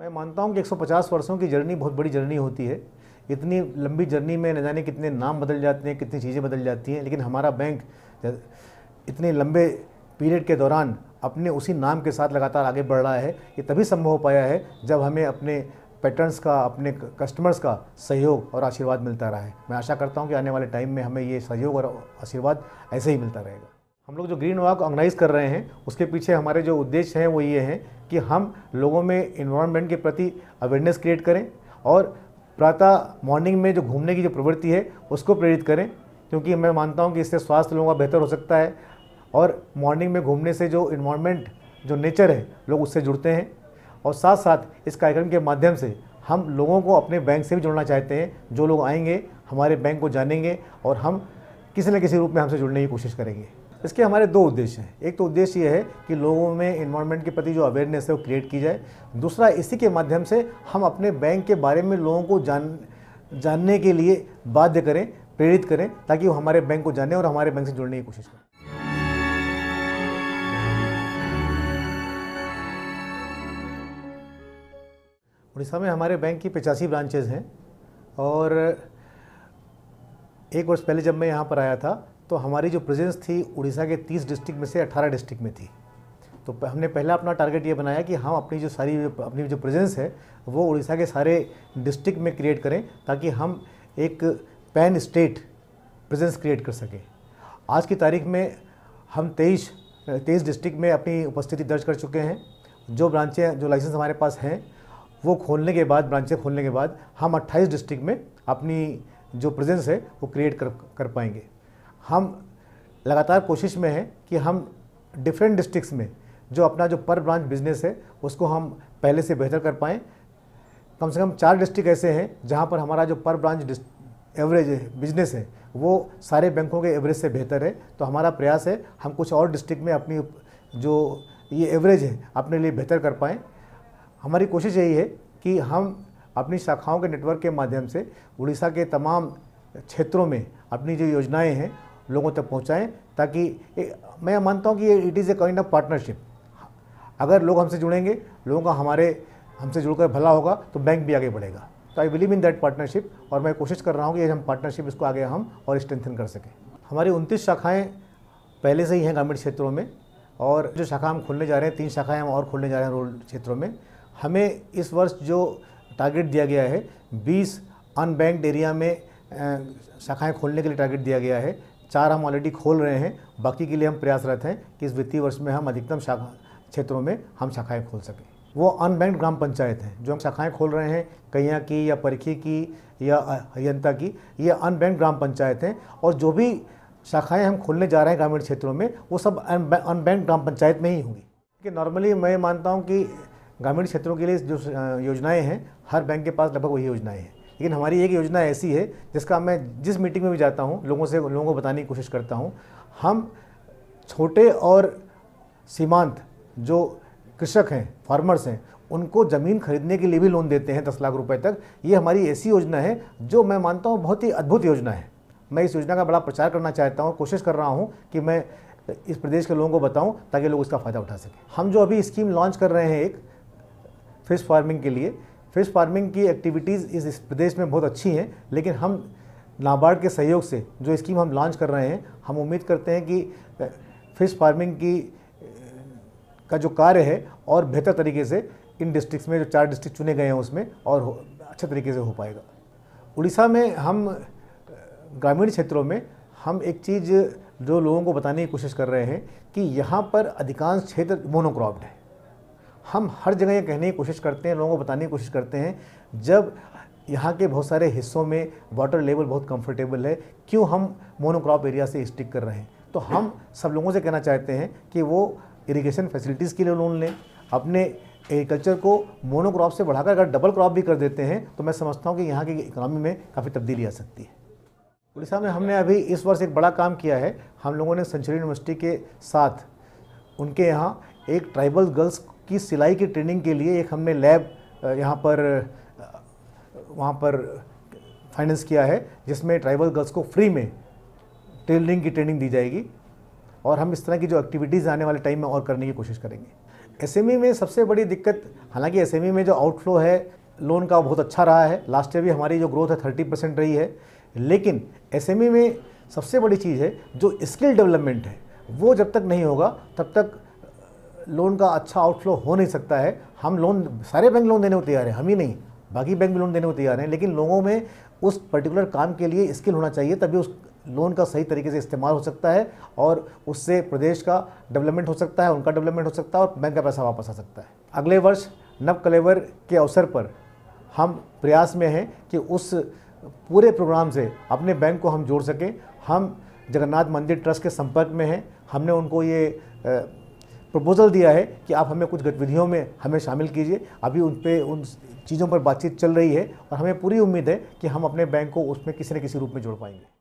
मैं मानता हूँ कि 150 वर्षों की जर्नी बहुत बड़ी जर्नी होती है इतनी लंबी जर्नी में न जाने कितने नाम बदल जाते हैं कितनी चीज़ें बदल जाती हैं लेकिन हमारा बैंक इतने लंबे पीरियड के दौरान अपने उसी नाम के साथ लगातार आगे बढ़ रहा है ये तभी संभव हो पाया है जब हमें अपने पैटर्न्स का अपने कस्टमर्स का सहयोग और आशीर्वाद मिलता रहा है मैं आशा करता हूँ कि आने वाले टाइम में हमें ये सहयोग और आशीर्वाद ऐसे ही मिलता रहेगा हम लोग जो ग्रीन वॉक ऑर्गेनाइज कर रहे हैं उसके पीछे हमारे जो उद्देश्य हैं वो ये हैं कि हम लोगों में इन्वायरमेंट के प्रति अवेयरनेस क्रिएट करें और प्रातः मॉर्निंग में जो घूमने की जो प्रवृत्ति है उसको प्रेरित करें क्योंकि मैं मानता हूँ कि इससे स्वास्थ्य लोगों का बेहतर हो सकता है और मॉर्निंग में घूमने से जो इन्वायरमेंट जो नेचर है लोग उससे जुड़ते हैं और साथ साथ इस कार्यक्रम के माध्यम से हम लोगों को अपने बैंक से भी जुड़ना चाहते हैं जो लोग आएंगे हमारे बैंक को जानेंगे और हम किसी न किसी रूप में हमसे जुड़ने की कोशिश करेंगे इसके हमारे दो उद्देश्य हैं एक तो उद्देश्य ये है कि लोगों में इन्वायरमेंट के प्रति जो अवेयरनेस है वो क्रिएट की जाए दूसरा इसी के माध्यम से हम अपने बैंक के बारे में लोगों को जान जानने के लिए बाध्य करें प्रेरित करें ताकि वो हमारे बैंक को जाने और हमारे बैंक से जुड़ने की कोशिश करें उड़ीसा में हमारे बैंक की पचासी ब्रांचेज हैं और एक वर्ष पहले जब मैं यहाँ पर आया था तो हमारी जो प्रेजेंस थी उड़ीसा के तीस डिस्ट्रिक्ट में से अट्ठारह डिस्ट्रिक्ट में थी तो हमने पहला अपना टारगेट ये बनाया कि हम अपनी जो सारी अपनी जो प्रेजेंस है वो उड़ीसा के सारे डिस्ट्रिक्ट में क्रिएट करें ताकि हम एक पैन स्टेट प्रेजेंस क्रिएट कर सकें आज की तारीख में हम तेईस तेईस डिस्ट्रिक्ट में अपनी उपस्थिति दर्ज कर चुके हैं जो ब्रांचें जो लाइसेंस हमारे पास हैं वो खोलने के बाद ब्रांचें खोलने के बाद हम 28 डिस्ट्रिक्ट में अपनी जो प्रेजेंस है वो क्रिएट कर कर पाएंगे हम लगातार कोशिश में हैं कि हम डिफरेंट डिस्ट्रिक्स में जो अपना जो पर ब्रांच बिजनेस है उसको हम पहले से बेहतर कर पाएँ कम से कम चार डिस्ट्रिक्ट ऐसे हैं जहाँ पर हमारा जो पर ब्रांच एवरेज है बिजनेस है वो सारे बैंकों के एवरेज से बेहतर है तो हमारा प्रयास है हम कुछ और डिस्ट्रिक्ट में अपनी जो ये एवरेज है अपने लिए बेहतर कर पाएँ हमारी कोशिश यही है कि हम अपनी शाखाओं के नेटवर्क के माध्यम से उड़ीसा के तमाम क्षेत्रों में अपनी जो योजनाएं हैं लोगों तक पहुँचाएँ ताकि ए, मैं मानता हूँ कि it is a kind of partnership अगर लोग हमसे जुड़ेंगे लोगों का हमारे हमसे जुड़कर भला होगा तो बैंक भी आगे बढ़ेगा तो I believe in that partnership और मैं कोशिश कर रहा हूँ कि हम पार्टनरशिप इसको आगे हम और स्ट्रेंथन कर सकें हमारी उनतीस शाखाएँ पहले से ही हैं ग्रामीण क्षेत्रों में और जो शाखा हम खोलने जा रहे हैं तीन शाखाएँ हम और खोलने जा रहे हैं रूरल क्षेत्रों में हमें इस वर्ष जो टारगेट दिया गया है बीस अनबैंक्ड एरिया में शाखाएं खोलने के लिए टारगेट दिया गया है चार हम ऑलरेडी खोल रहे हैं बाकी के लिए हम प्रयासरत हैं कि इस वित्तीय वर्ष में हम अधिकतम शाखा क्षेत्रों में हम शाखाएँ खोल सकें वो अनबैंक ग्राम पंचायत हैं जो हम शाखाएं खोल रहे हैं कैया की या परखी की या अयंता की ये अनबैंक ग्राम पंचायत हैं और जो भी शाखाएं हम खोलने जा रहे हैं ग्रामीण क्षेत्रों में वो सब अनबैंक ग्राम पंचायत में ही होंगी क्योंकि नॉर्मली मैं मानता हूँ कि ग्रामीण क्षेत्रों के लिए जो योजनाएँ हैं हर बैंक के पास लगभग वही योजनाएँ हैं लेकिन हमारी एक योजना ऐसी है जिसका मैं जिस मीटिंग में भी जाता हूँ लोगों से लोगों को बताने की कोशिश करता हूँ हम छोटे और सीमांत जो कृषक हैं फार्मर्स हैं उनको ज़मीन खरीदने के लिए भी लोन देते हैं दस लाख रुपए तक ये हमारी ऐसी योजना है जो मैं मानता हूँ बहुत ही अद्भुत योजना है मैं इस योजना का बड़ा प्रचार करना चाहता हूँ कोशिश कर रहा हूँ कि मैं इस प्रदेश के लोगों को बताऊँ ताकि लोग इसका फ़ायदा उठा सकें हम जो अभी स्कीम लॉन्च कर रहे हैं एक फिश फार्मिंग के लिए फिश फार्मिंग की एक्टिविटीज़ इस, प्रदेश में बहुत अच्छी हैं लेकिन हम नाबार्ड के सहयोग से जो स्कीम हम लॉन्च कर रहे हैं हम उम्मीद करते हैं कि फिश फार्मिंग की का जो कार्य है और बेहतर तरीके से इन डिस्ट्रिक्ट में जो चार डिस्ट्रिक्ट चुने गए हैं उसमें और अच्छे तरीके से हो पाएगा उड़ीसा में हम ग्रामीण क्षेत्रों में हम एक चीज़ जो लोगों को बताने की कोशिश कर रहे हैं कि यहाँ पर अधिकांश क्षेत्र मोनोक्रॉप्ड है हम हर जगह ये कहने की कोशिश करते हैं लोगों को बताने की कोशिश करते हैं जब यहाँ के बहुत सारे हिस्सों में वाटर लेवल बहुत कंफर्टेबल है क्यों हम मोनोक्रॉप एरिया से स्टिक कर रहे हैं तो हम सब लोगों से कहना चाहते हैं कि वो इरिगेशन फैसिलिटीज़ के लिए लोन लें अपने एग्रीकल्चर को मोनोक्रॉप से बढ़ाकर अगर डबल क्रॉप भी कर देते हैं तो मैं समझता हूँ कि यहाँ की इकोनॉमी में काफ़ी तब्दीली आ सकती है उड़ीसा में हमने अभी इस वर्ष एक बड़ा काम किया है हम लोगों ने सेंचुरी यूनिवर्सिटी के साथ उनके यहाँ एक ट्राइबल गर्ल्स की सिलाई की ट्रेनिंग के लिए एक हमने लैब यहाँ पर वहाँ पर फाइनेंस किया है जिसमें ट्राइबल गर्ल्स को फ्री में टेलरिंग की ट्रेनिंग दी जाएगी और हम इस तरह की जो एक्टिविटीज़ आने वाले टाइम में और करने की कोशिश करेंगे एस e में सबसे बड़ी दिक्कत हालांकि एस e में जो आउटफ्लो है लोन का बहुत अच्छा रहा है लास्ट ईयर भी हमारी जो ग्रोथ है थर्टी परसेंट रही है लेकिन एस e में सबसे बड़ी चीज़ है जो स्किल डेवलपमेंट है वो जब तक नहीं होगा तब तक लोन का अच्छा आउटफ्लो हो नहीं सकता है हम लोन सारे बैंक लोन देने को तैयार हैं हम ही नहीं बाकी बैंक भी लोन देने को तैयार हैं लेकिन लोगों में उस पर्टिकुलर काम के लिए स्किल होना चाहिए तभी उस लोन का सही तरीके से इस्तेमाल हो सकता है और उससे प्रदेश का डेवलपमेंट हो सकता है उनका डेवलपमेंट हो सकता है और बैंक का पैसा वापस आ सकता है अगले वर्ष नव कलेवर के अवसर पर हम प्रयास में हैं कि उस पूरे प्रोग्राम से अपने बैंक को हम जोड़ सकें हम जगन्नाथ मंदिर ट्रस्ट के संपर्क में हैं हमने उनको ये प्रपोज़ल दिया है कि आप हमें कुछ गतिविधियों में हमें शामिल कीजिए अभी उन पर उन चीज़ों पर बातचीत चल रही है और हमें पूरी उम्मीद है कि हम अपने बैंक को उसमें किसी न किसी रूप में जोड़ पाएंगे